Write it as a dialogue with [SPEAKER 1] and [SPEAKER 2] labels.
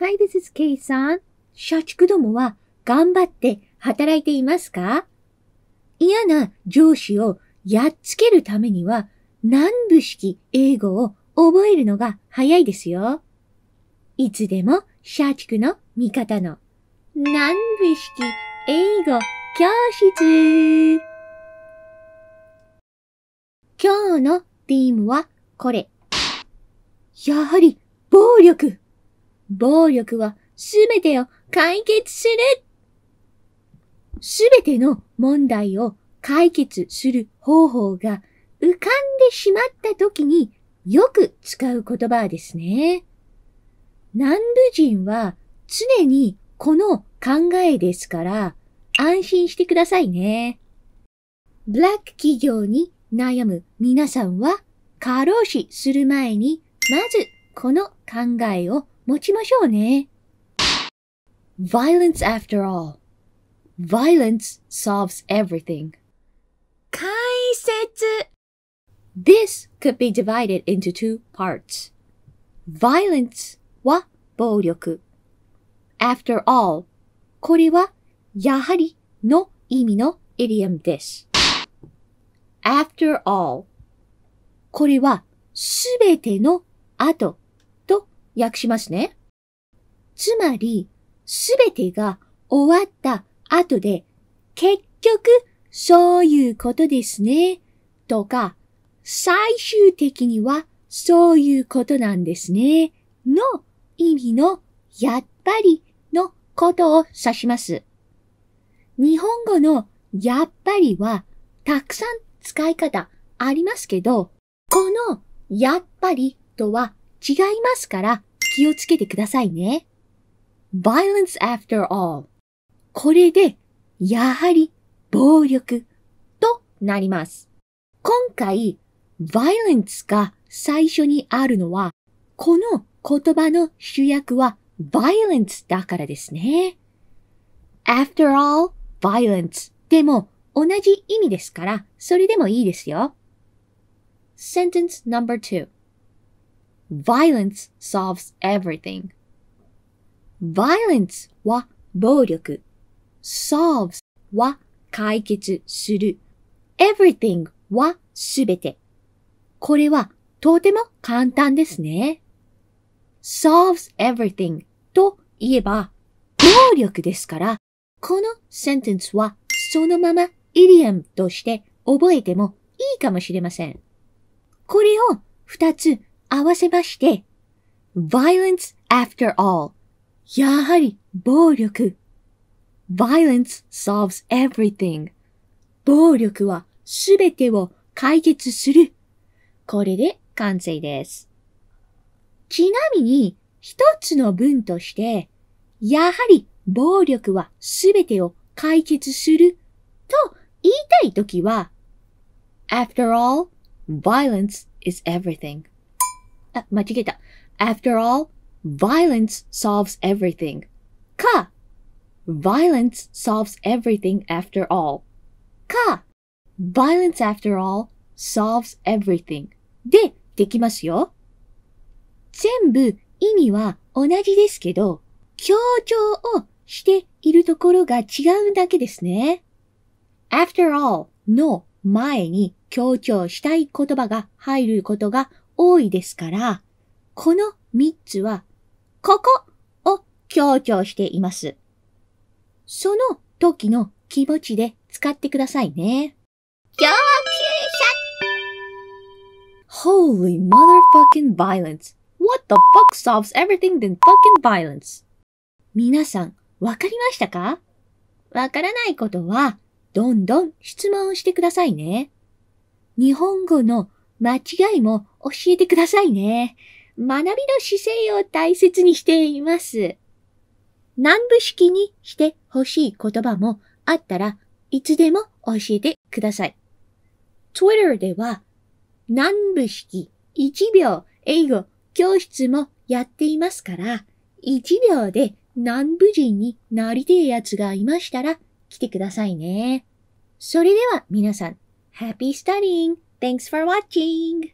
[SPEAKER 1] Hi, this is k s a 社畜どもは頑張って働いていますか嫌な上司をやっつけるためには南部式英語を覚えるのが早いですよ。いつでも社畜の味方の南部式英語教室今日のティームはこれ。やはり暴力暴力はすべてを解決する。すべての問題を解決する方法が浮かんでしまった時によく使う言葉ですね。南部人は常にこの考えですから安心してくださいね。ブラック企業に悩む皆さんは過労死する前にまずこの考えを持ちましょうね。Violence after all. Violence solves everything. 解説 This could be divided into two parts. Violence は暴力。After all これはやはりの意味の idiom です。After all これはすべての後訳しますね。つまり、すべてが終わった後で、結局、そういうことですね。とか、最終的にはそういうことなんですね。の意味のやっぱりのことを指します。日本語のやっぱりはたくさん使い方ありますけど、このやっぱりとは違いますから、気をつけてくださいね。violence after all これで、やはり暴力となります。今回、violence が最初にあるのは、この言葉の主役は violence だからですね。after all, violence でも同じ意味ですから、それでもいいですよ。sentence number two violence solves everything. violence は暴力。solves は解決する。everything はすべて。これはとても簡単ですね。solves everything といえば、暴力ですから、このセンテンスはそのままイ d i アムとして覚えてもいいかもしれません。これを二つ合わせまして、violence after all やはり暴力 violence solves everything 暴力はすべてを解決するこれで完成です。ちなみに、一つの文として、やはり暴力はすべてを解決すると言いたいときは、After all, violence is everything. あ、間違えた。After all, violence solves everything. か Violence solves everything after all. か Violence after all solves everything. で、できますよ。全部意味は同じですけど、強調をしているところが違うだけですね。after all の前に強調したい言葉が入ることが多いですから、この三つは、ここを強調しています。その時の気持ちで使ってくださいね。上級者 Holy motherfucking violence. What the fuck solves everything than fucking violence? 皆さん、わかりましたかわからないことは、どんどん質問してくださいね。日本語の間違いも教えてくださいね。学びの姿勢を大切にしています。南部式にして欲しい言葉もあったらいつでも教えてください。Twitter では南部式1秒英語教室もやっていますから、1秒で南部人になりてえやつがいましたら来てくださいね。それでは皆さん、Happy Studying! Thanks for watching!